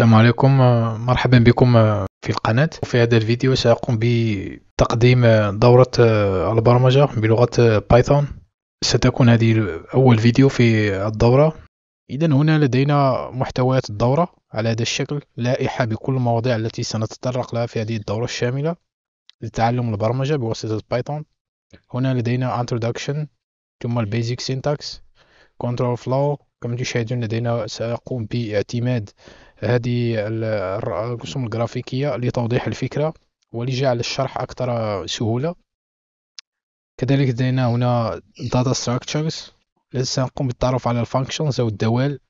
السلام عليكم آه، مرحبا بكم آه، في القناة وفي هذا الفيديو سأقوم بتقديم آه، دورة البرمجة بلغة بايثون ستكون هذه أول فيديو في الدورة إذا هنا لدينا محتويات الدورة على هذا الشكل لائحة بكل المواضيع التي سنتطرق لها في هذه الدورة الشاملة لتعلم البرمجة بواسطة بايثون هنا لدينا Introduction ثم البيزك Syntax Control Flow كما تشاهدون لدينا سأقوم باعتماد هذه الرسوم الجرافيكية لتوضيح الفكرة ولجعل الشرح أكثر سهولة كذلك لدينا هنا data structures سنقوم بالتعرف على الفانكشنز أو الدوال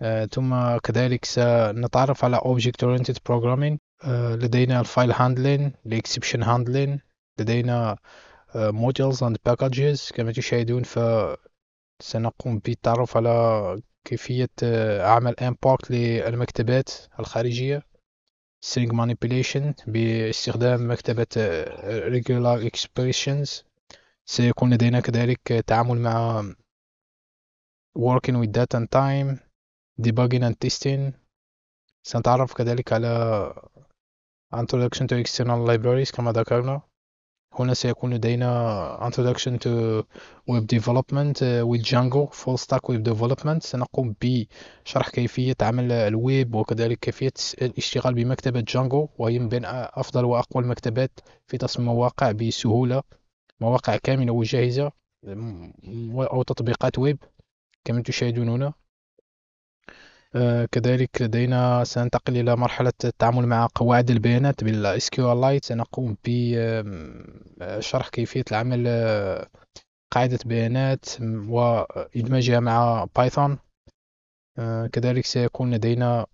آه ثم كذلك سنتعرف على object oriented programming آه، لدينا الفايل handling الاكسبشن handling لدينا آه، modules and packages كما تشاهدون ف سنقوم بالتعرف على كيفية عمل امبورت للمكتبات الخارجية string manipulation باستخدام مكتبة regular expressions سيكون لدينا كذلك تعامل مع working with data and time debugging and testing سنتعرف كذلك على introduction to external libraries كما ذكرنا هنا سيكون لدينا Introduction to Web Development uh, with Django Full Stack Web Development سنقوم بشرح كيفية عمل الويب وكذلك كيفية الاشتغال بمكتبة Django وهي من بين أفضل وأقوى المكتبات في تصميم مواقع بسهولة مواقع كاملة وجاهزة أو تطبيقات ويب كما تشاهدون هنا آه، كذلك لدينا سننتقل إلى مرحلة التعامل مع قواعد البيانات بالSQLite سنقوم بشرح كيفية العمل آه، قاعدة بيانات وإدماجها مع بايثون آه، كذلك سيكون لدينا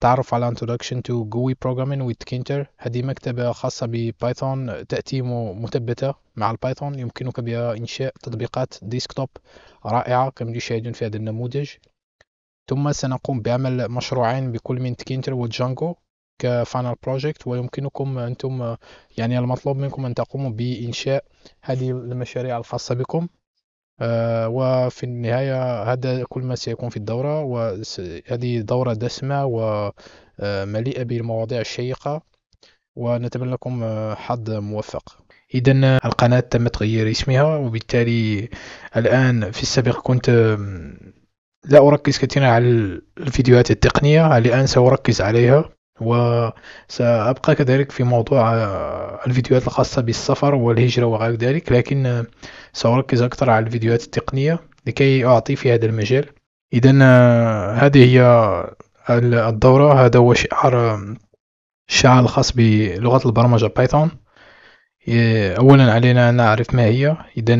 تعرف على Introduction to GUI Programming with Kinter هذه مكتبة خاصة ببايثون تأتي مثبتة مع البايثون يمكنك بها إنشاء تطبيقات ديسكتوب رائعة كما تشاهدون في هذا النموذج ثم سنقوم بعمل مشروعين بكل من تكينتر وجانجو كفانال بروجكت ويمكنكم أنتم يعني المطلوب منكم أن تقوموا بإنشاء هذه المشاريع الخاصة بكم آه، وفي النهاية هذا كل ما سيكون في الدورة وهذه دورة دسمة ومليئة آه، بالمواضيع الشيقة ونتمنى لكم آه، حظ موفق إذا القناة تم تغيير اسمها وبالتالي الآن في السابق كنت لا أركز كثيرا على الفيديوهات التقنية الآن سأركز عليها وسأبقى كذلك في موضوع آه، الفيديوهات الخاصة بالسفر والهجرة وغير ذلك لكن آه، سأركز أكثر على الفيديوهات التقنية لكي أعطي في هذا المجال إذا آه، هذه هي الدورة هذا هو شعار الشعار الخاص بلغة البرمجة بايثون أولا علينا أن نعرف ما هي إذا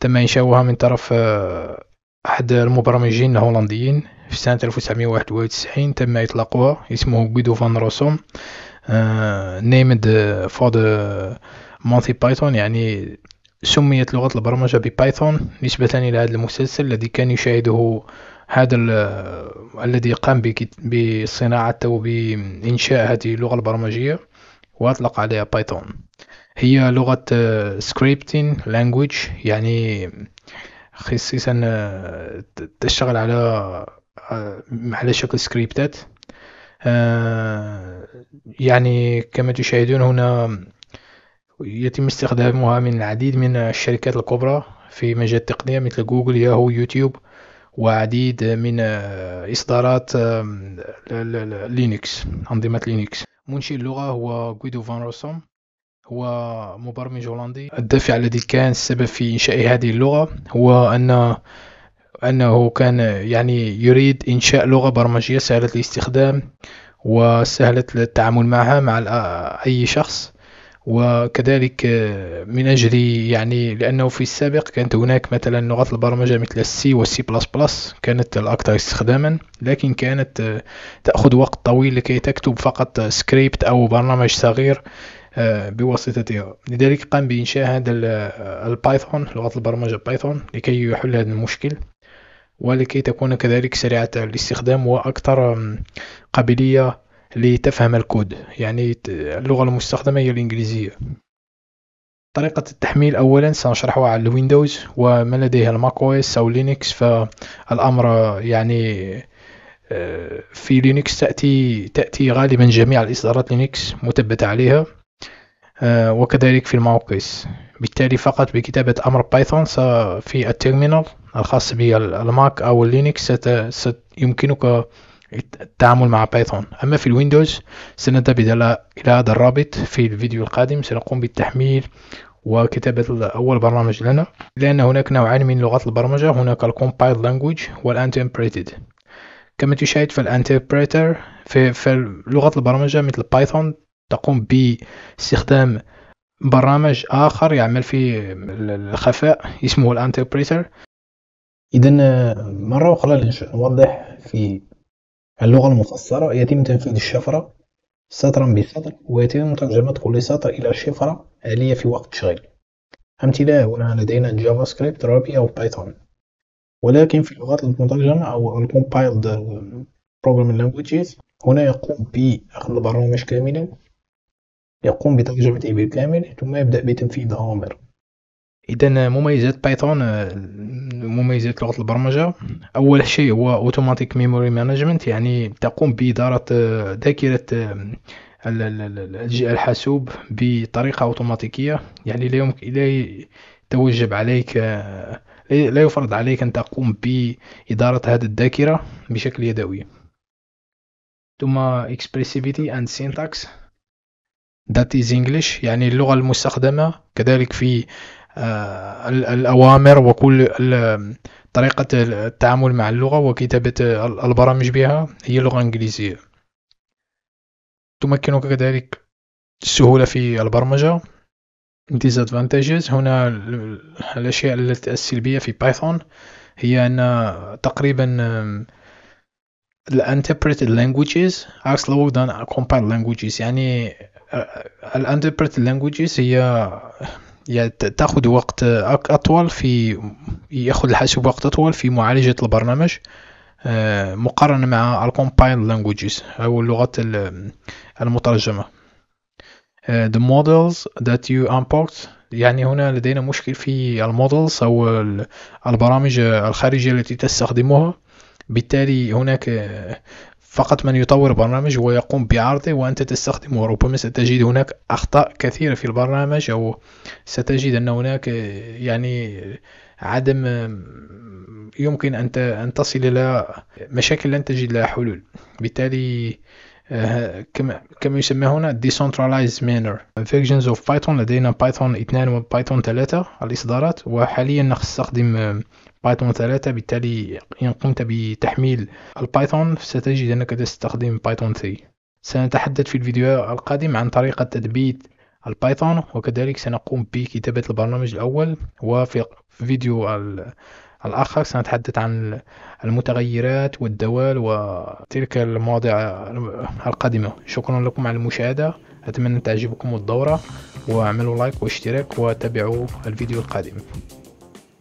تم إنشاؤها من طرف أحد المبرمجين الهولنديين في سنة 1991 تم إطلاقها اسمه جودو فان روسوم نيمد فور مونثي بايثون يعني سميت لغة البرمجة ببايثون نسبة إلى هذا المسلسل الذي كان يشاهده هذا الذي قام بصناعة وبإنشاء هذه اللغة البرمجية وأطلق عليها بايثون هي لغة سكريبتين لانجويج يعني خصيصا آه، تشتغل على على آه، شكل سكريبتات آه، يعني كما تشاهدون هنا يتم استخدامها من العديد من الشركات الكبرى في مجال التقنية مثل جوجل ياهو يوتيوب وعديد من إصدارات لينكس أنظمة لينكس منشئ اللغة هو جويدو فان روسوم هو مبرمج هولندي الدافع الذي كان السبب في إنشاء هذه اللغة هو أن أنه كان يعني يريد إنشاء لغة برمجية سهلة الاستخدام وسهلة التعامل معها مع أي شخص وكذلك من أجل يعني لأنه في السابق كانت هناك مثلا لغات البرمجة مثل السي والسي بلس بلس كانت الأكثر استخداما لكن كانت تأخذ وقت طويل لكي تكتب فقط سكريبت أو برنامج صغير آه، بواسطتها لذلك قام بإنشاء هذا آه، البايثون لغة البرمجة بايثون لكي يحل هذا المشكل ولكي تكون كذلك سريعة الاستخدام وأكثر قابلية لتفهم الكود يعني اللغة المستخدمة هي الإنجليزية طريقة التحميل أولا سنشرحها على الويندوز وما لديه الماك او اس أو لينكس فالأمر يعني آه، في لينكس تأتي تأتي غالبا جميع الإصدارات لينكس مثبتة عليها آه، وكذلك في الموقع بالتالي فقط بكتابة أمر بايثون في التيرمينال الخاص بالماك أو لينكس سيمكنك التعامل مع بايثون أما في الويندوز سنذهب إلى هذا الرابط في الفيديو القادم سنقوم بالتحميل وكتابة أول برنامج لنا لأن هناك نوعان من لغات البرمجة هناك الكومبايل لانجويج والانتربريتد كما تشاهد فالانتربريتر في, في لغة البرمجة مثل بايثون تقوم باستخدام برنامج آخر يعمل في الخفاء اسمه الانتربريتر إذا مرة أخرى لنوضح في اللغة المفسرة يتم تنفيذ الشفرة سطرا بسطر ويتم ترجمة كل سطر إلى شفرة آلية في وقت شغل أمثلة هنا لدينا جافا سكريبت رابي أو بايثون ولكن في اللغات المترجمة أو الكومبايلد بروجرامينج لانجويجز هنا يقوم بأخذ البرنامج كاملا يقوم بترجمة إيميل كامل ثم يبدأ بتنفيذ أوامر إذا مميزات بايثون آه، مميزات لغة البرمجة أول شيء هو أوتوماتيك ميموري مانجمنت يعني تقوم بإدارة آه، ذاكرة آه، الحاسوب بطريقة أوتوماتيكية يعني لا يمكن لا توجب عليك لا يفرض عليك أن تقوم بإدارة هذه الذاكرة بشكل يدوي ثم expressivity and syntax that is English يعني اللغة المستخدمة كذلك في آه، الأوامر وكل طريقة التعامل مع اللغة وكتابة البرامج بها هي لغة إنجليزية تمكنك كذلك السهولة في البرمجة disadvantages هنا الأشياء السلبية في بايثون هي أن تقريبا الانتربريتد languages are slower than compiled languages يعني الانتربريت لانجويجز هي يعني تاخذ وقت اطول في ياخذ الحاسوب وقت اطول في معالجه البرنامج آه، مقارنة مع الكومبايل لانجويجز أو اللغات المترجمة آه، the models that you import يعني هنا لدينا مشكل في المودلز أو البرامج الخارجية التي تستخدمها بالتالي هناك فقط من يطور برنامج ويقوم بعرضه وأنت تستخدمه ربما ستجد هناك أخطاء كثيرة في البرنامج أو ستجد أن هناك يعني عدم يمكن أن تصل إلى مشاكل لن تجد لها حلول بالتالي آه، كما يسمى هنا decentralized manner فيرجنز اوف بايثون لدينا بايثون 2 وبايثون 3 الاصدارات وحاليا نستخدم بايثون آه، 3 بالتالي ان قمت بتحميل البايثون ستجد انك تستخدم بايثون 3 سنتحدث في الفيديو القادم عن طريقة تثبيت البايثون وكذلك سنقوم بكتابة البرنامج الأول وفي فيديو الآخر سنتحدث عن المتغيرات والدوال وتلك المواضيع القادمة شكرا لكم على المشاهدة أتمنى تعجبكم الدورة واعملوا لايك واشتراك وتابعوا الفيديو القادم